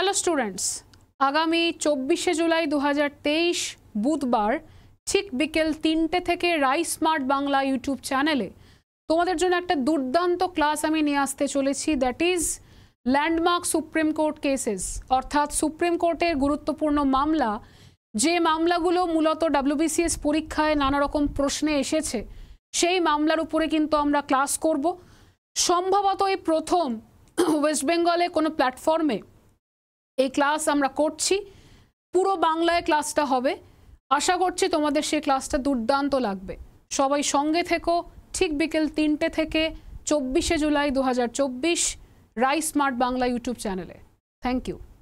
hello students আগামী চব্বিশে July দু বুধবার ঠিক বিকেল তিনটে থেকে রাই স্মার্ট বাংলা ইউটিউব চ্যানেলে তোমাদের জন্য একটা দুর্দান্ত ক্লাস আমি নিয়ে আসতে চলেছি that is landmark supreme court cases অর্থাৎ সুপ্রিম কোর্টের গুরুত্বপূর্ণ মামলা যে মামলাগুলো মূলত ডাব্লিউবিসিএস পরীক্ষায় নানা রকম প্রশ্নে এসেছে সেই মামলার উপরে কিন্তু আমরা ক্লাস করব সম্ভবত এই প্রথম ওয়েস্ট বেঙ্গলে কোনো প্ল্যাটফর্মে এই ক্লাস আমরা করছি পুরো বাংলায় ক্লাসটা হবে আশা করছি তোমাদের সেই ক্লাসটা দুর্দান্ত লাগবে সবাই সঙ্গে থেকো ঠিক বিকেল তিনটে থেকে চব্বিশে জুলাই দু রাই স্মার্ট বাংলা ইউটিউব চ্যানেলে থ্যাংক ইউ